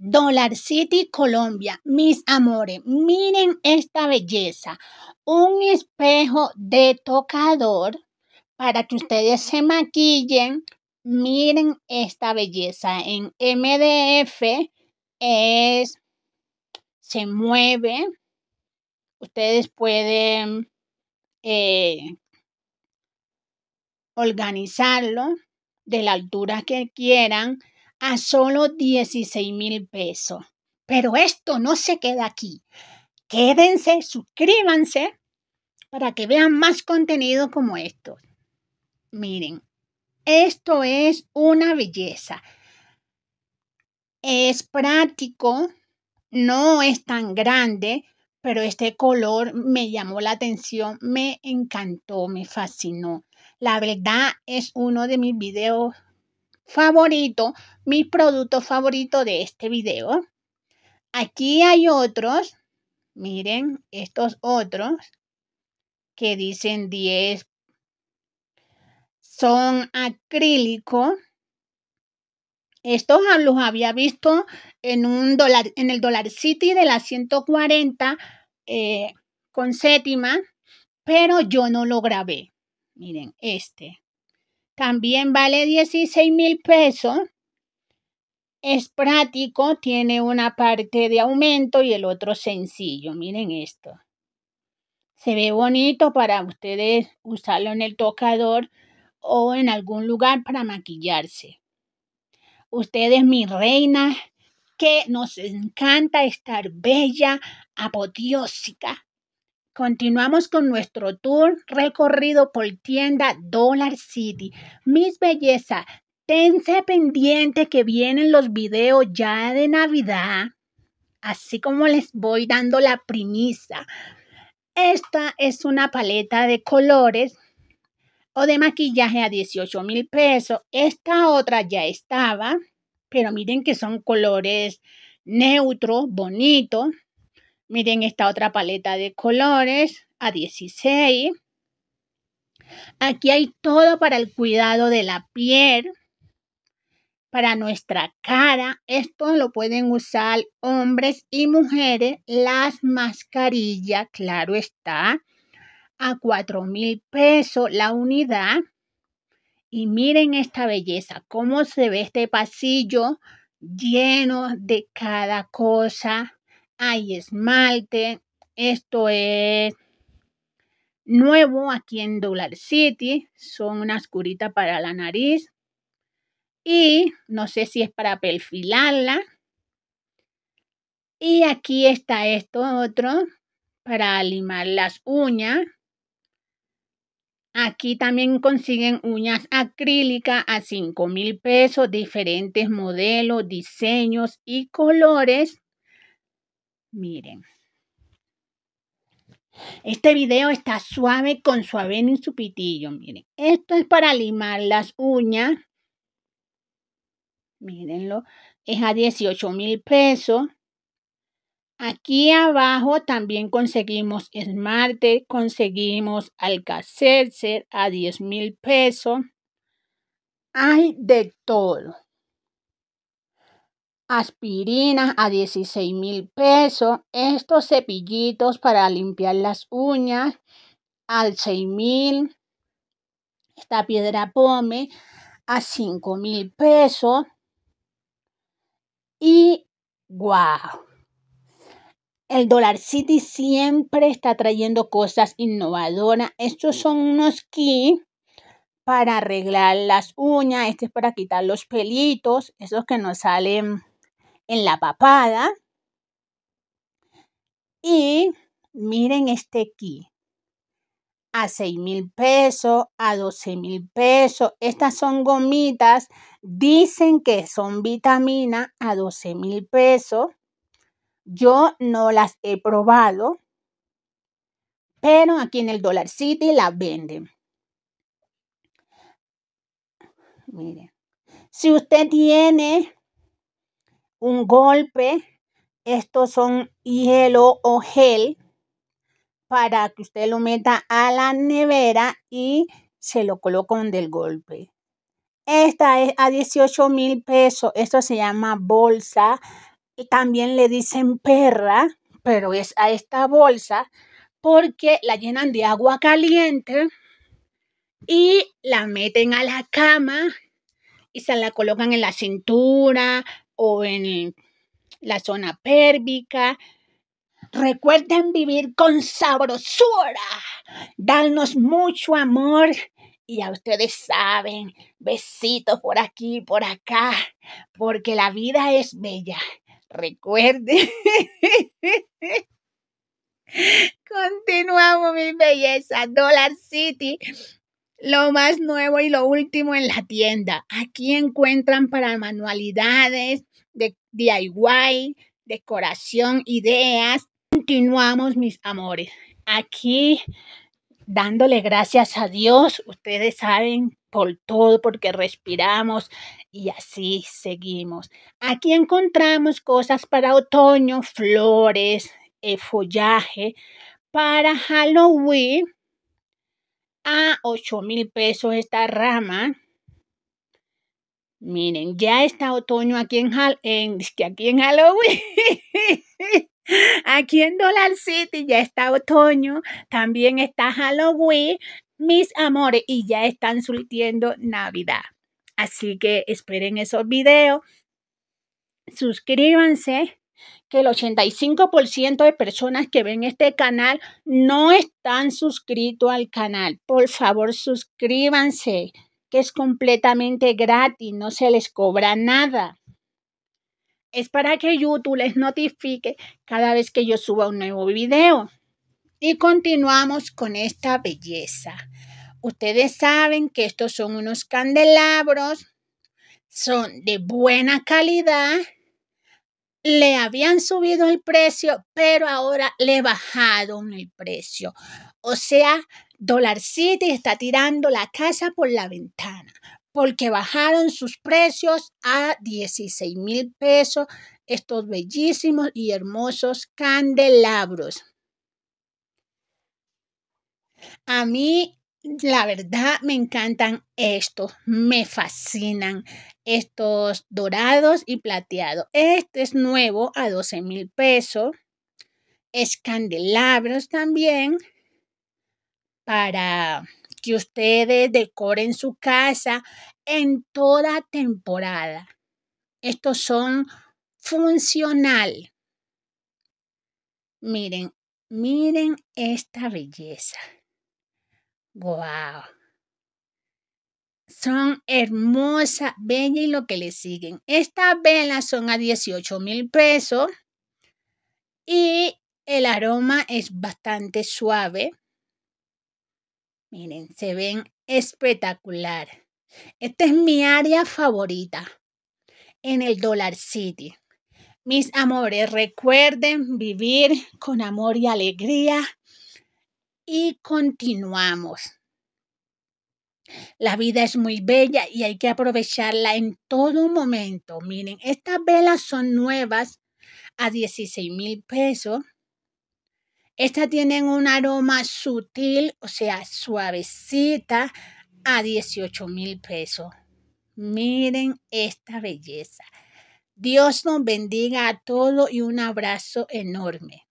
Dollar City, Colombia. Mis amores, miren esta belleza. Un espejo de tocador para que ustedes se maquillen. Miren esta belleza. En MDF es, se mueve. Ustedes pueden eh, organizarlo de la altura que quieran a solo 16 mil pesos. Pero esto no se queda aquí. Quédense, suscríbanse para que vean más contenido como estos. Miren, esto es una belleza. Es práctico, no es tan grande, pero este color me llamó la atención, me encantó, me fascinó. La verdad es uno de mis videos favorito, mi producto favorito de este video. Aquí hay otros, miren, estos otros que dicen 10 son acrílico. Estos los había visto en un dólar, en el Dollar City de la 140 eh, con séptima, pero yo no lo grabé. Miren, este. También vale 16 mil pesos. Es práctico, tiene una parte de aumento y el otro sencillo. Miren esto. Se ve bonito para ustedes usarlo en el tocador o en algún lugar para maquillarse. Ustedes, mi reina, que nos encanta estar bella, apoteósica, Continuamos con nuestro tour recorrido por tienda Dollar City. Mis bellezas, tense pendiente que vienen los videos ya de Navidad, así como les voy dando la primiza. Esta es una paleta de colores o de maquillaje a 18 mil pesos. Esta otra ya estaba, pero miren que son colores neutros, bonitos. Miren esta otra paleta de colores a 16. Aquí hay todo para el cuidado de la piel, para nuestra cara. Esto lo pueden usar hombres y mujeres. Las mascarillas, claro está, a 4 mil pesos la unidad. Y miren esta belleza, cómo se ve este pasillo lleno de cada cosa hay esmalte, esto es nuevo aquí en Dollar City, son unas curitas para la nariz y no sé si es para perfilarla. Y aquí está esto otro para limar las uñas. Aquí también consiguen uñas acrílicas a 5 mil pesos, diferentes modelos, diseños y colores. Miren. Este video está suave con suave y su pitillo. Miren, esto es para limar las uñas. Mírenlo, es a 18 mil pesos. Aquí abajo también conseguimos esmarte, conseguimos alcacercer a 10 mil pesos. Hay de todo. Aspirina a 16 mil pesos, estos cepillitos para limpiar las uñas al 6 mil, esta piedra pome a 5 mil pesos y wow. El Dollar City siempre está trayendo cosas innovadoras. Estos son unos kits para arreglar las uñas. Este es para quitar los pelitos, esos que nos salen en la papada. Y miren este aquí. A 6 mil pesos, a 12 mil pesos. Estas son gomitas. Dicen que son vitamina a 12 mil pesos. Yo no las he probado. Pero aquí en el Dollar City las venden. Miren. Si usted tiene un golpe. Estos son hielo o gel para que usted lo meta a la nevera y se lo colocan del golpe. Esta es a 18 mil pesos. Esto se llama bolsa. también le dicen perra, pero es a esta bolsa porque la llenan de agua caliente y la meten a la cama y se la colocan en la cintura, o en la zona pérvica. Recuerden vivir con sabrosura, darnos mucho amor y a ustedes saben, besitos por aquí, por acá, porque la vida es bella. Recuerden. Continuamos, mi belleza. Dollar City. Lo más nuevo y lo último en la tienda. Aquí encuentran para manualidades, DIY, decoración, ideas. Continuamos, mis amores. Aquí dándole gracias a Dios, ustedes saben por todo, porque respiramos y así seguimos. Aquí encontramos cosas para otoño, flores, eh, follaje. Para Halloween, a 8 mil pesos esta rama Miren, ya está otoño aquí en, aquí en Halloween. Aquí en Dollar City ya está otoño, también está Halloween, mis amores, y ya están surtiendo Navidad. Así que esperen esos videos, suscríbanse, que el 85% de personas que ven este canal no están suscritos al canal. Por favor, suscríbanse que es completamente gratis, no se les cobra nada. Es para que YouTube les notifique cada vez que yo suba un nuevo video. Y continuamos con esta belleza. Ustedes saben que estos son unos candelabros, son de buena calidad le habían subido el precio, pero ahora le bajaron el precio. O sea, Dollar City está tirando la casa por la ventana porque bajaron sus precios a 16 mil pesos estos bellísimos y hermosos candelabros. A mí la verdad me encantan estos, me fascinan estos dorados y plateados. Este es nuevo a 12 mil pesos. Es candelabros también para que ustedes decoren su casa en toda temporada. Estos son funcional. Miren, miren esta belleza. ¡Wow! Son hermosas, bellas y lo que le siguen. Estas velas son a 18 mil pesos y el aroma es bastante suave. Miren, se ven espectacular. Esta es mi área favorita en el Dollar City. Mis amores, recuerden vivir con amor y alegría y continuamos. La vida es muy bella y hay que aprovecharla en todo momento. Miren, estas velas son nuevas a 16 mil pesos. Estas tienen un aroma sutil, o sea, suavecita, a 18 mil pesos. Miren esta belleza. Dios nos bendiga a todos y un abrazo enorme.